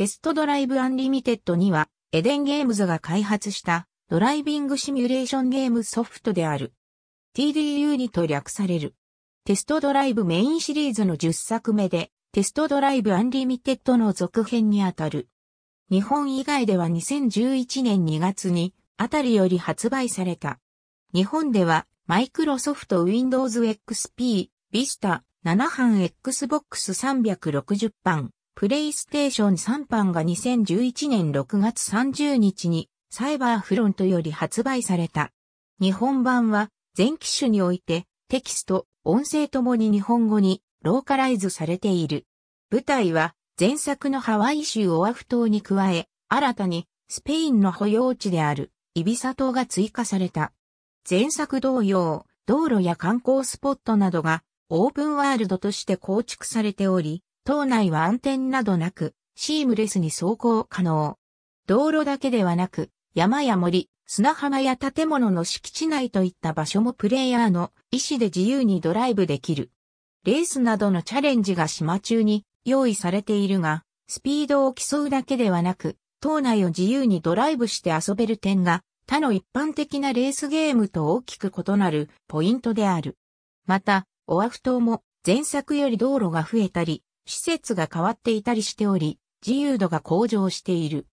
テストドライブアンリミテッドには、エデンゲームズが開発したドライビングシミュレーションゲームソフトである。t d u にと略される。テストドライブメインシリーズの10作目で、テストドライブアンリミテッドの続編にあたる。日本以外では2011年2月に、あたりより発売された。日本では、マイクロソフト Windows XP、Vista、7版 Xbox 360版、プレイステーション3版が2011年6月30日にサイバーフロントより発売された。日本版は全機種においてテキスト、音声ともに日本語にローカライズされている。舞台は前作のハワイ州オアフ島に加え、新たにスペインの保養地であるイビサ島が追加された。前作同様、道路や観光スポットなどがオープンワールドとして構築されており、島内は暗転などなく、シームレスに走行可能。道路だけではなく、山や森、砂浜や建物の敷地内といった場所もプレイヤーの意思で自由にドライブできる。レースなどのチャレンジが島中に用意されているが、スピードを競うだけではなく、島内を自由にドライブして遊べる点が、他の一般的なレースゲームと大きく異なるポイントである。また、オアフ島も前作より道路が増えたり、施設が変わっていたりしており、自由度が向上している。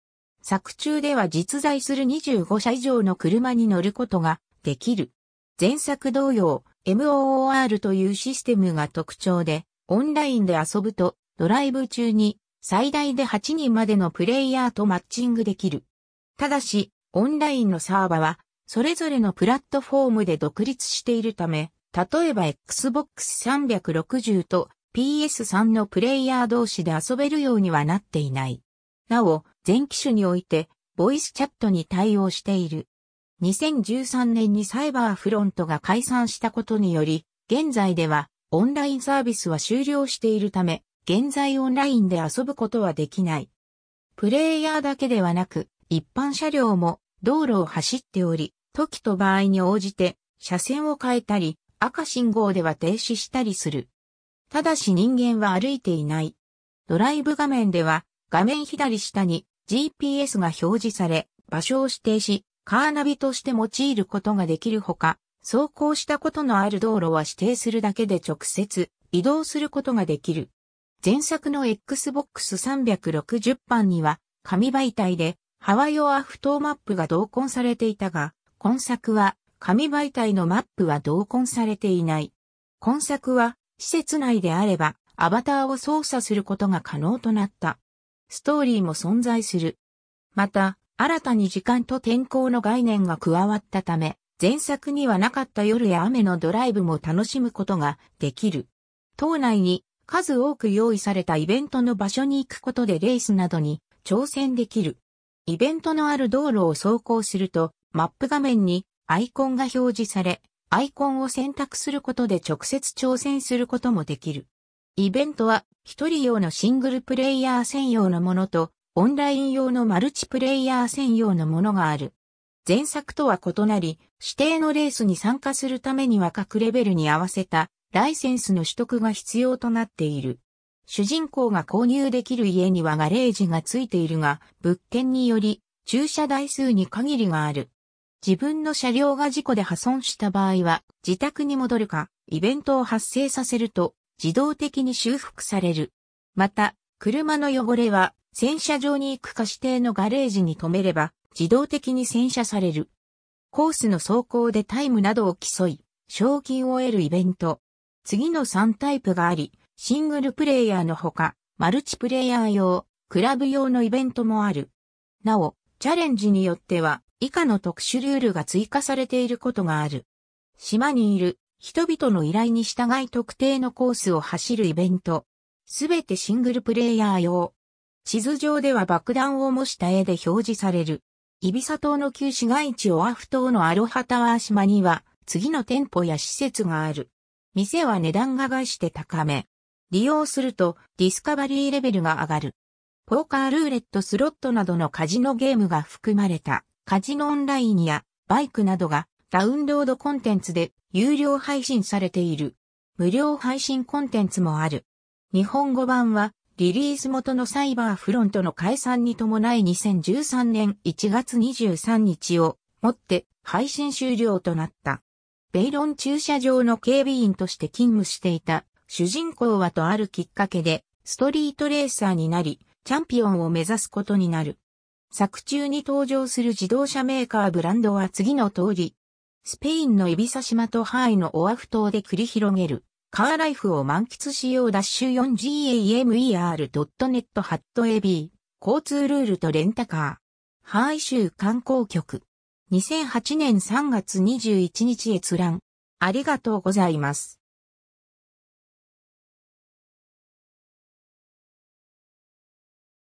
作中では実在する25社以上の車に乗ることができる。前作同様、MOOR というシステムが特徴で、オンラインで遊ぶとドライブ中に最大で8人までのプレイヤーとマッチングできる。ただし、オンラインのサーバは、それぞれのプラットフォームで独立しているため、例えば Xbox 360と PS3 のプレイヤー同士で遊べるようにはなっていない。なお、全機種において、ボイスチャットに対応している。2013年にサイバーフロントが解散したことにより、現在ではオンラインサービスは終了しているため、現在オンラインで遊ぶことはできない。プレイヤーだけではなく、一般車両も道路を走っており、時と場合に応じて車線を変えたり、赤信号では停止したりする。ただし人間は歩いていない。ドライブ画面では、画面左下に GPS が表示され、場所を指定し、カーナビとして用いることができるほか、走行したことのある道路は指定するだけで直接移動することができる。前作の Xbox 360版には紙媒体でハワイオアフトマップが同梱されていたが、今作は紙媒体のマップは同梱されていない。今作は施設内であれば、アバターを操作することが可能となった。ストーリーも存在する。また、新たに時間と天候の概念が加わったため、前作にはなかった夜や雨のドライブも楽しむことができる。島内に数多く用意されたイベントの場所に行くことでレースなどに挑戦できる。イベントのある道路を走行すると、マップ画面にアイコンが表示され、アイコンを選択することで直接挑戦することもできる。イベントは一人用のシングルプレイヤー専用のものとオンライン用のマルチプレイヤー専用のものがある。前作とは異なり、指定のレースに参加するためには各レベルに合わせたライセンスの取得が必要となっている。主人公が購入できる家にはガレージがついているが、物件により駐車台数に限りがある。自分の車両が事故で破損した場合は、自宅に戻るか、イベントを発生させると、自動的に修復される。また、車の汚れは、洗車場に行くか指定のガレージに止めれば、自動的に洗車される。コースの走行でタイムなどを競い、賞金を得るイベント。次の3タイプがあり、シングルプレイヤーのほか、マルチプレイヤー用、クラブ用のイベントもある。なお、チャレンジによっては、以下の特殊ルールが追加されていることがある。島にいる人々の依頼に従い特定のコースを走るイベント。すべてシングルプレイヤー用。地図上では爆弾を模した絵で表示される。イビサ島の旧市街地オアフ島のアロハタワー島には次の店舗や施設がある。店は値段が外して高め。利用するとディスカバリーレベルが上がる。ポーカールーレットスロットなどのカジノゲームが含まれたカジノオンラインやバイクなどがダウンロードコンテンツで有料配信されている。無料配信コンテンツもある。日本語版はリリース元のサイバーフロントの解散に伴い2013年1月23日をもって配信終了となった。ベイロン駐車場の警備員として勤務していた主人公はとあるきっかけでストリートレーサーになりチャンピオンを目指すことになる。作中に登場する自動車メーカーブランドは次の通り、スペインのイビサ島とハイのオアフ島で繰り広げる、カーライフを満喫しようダッシュ 4gamer.net ハット AB、交通ルールとレンタカー、ハイ州観光局、2008年3月21日閲覧、ありがとうございます。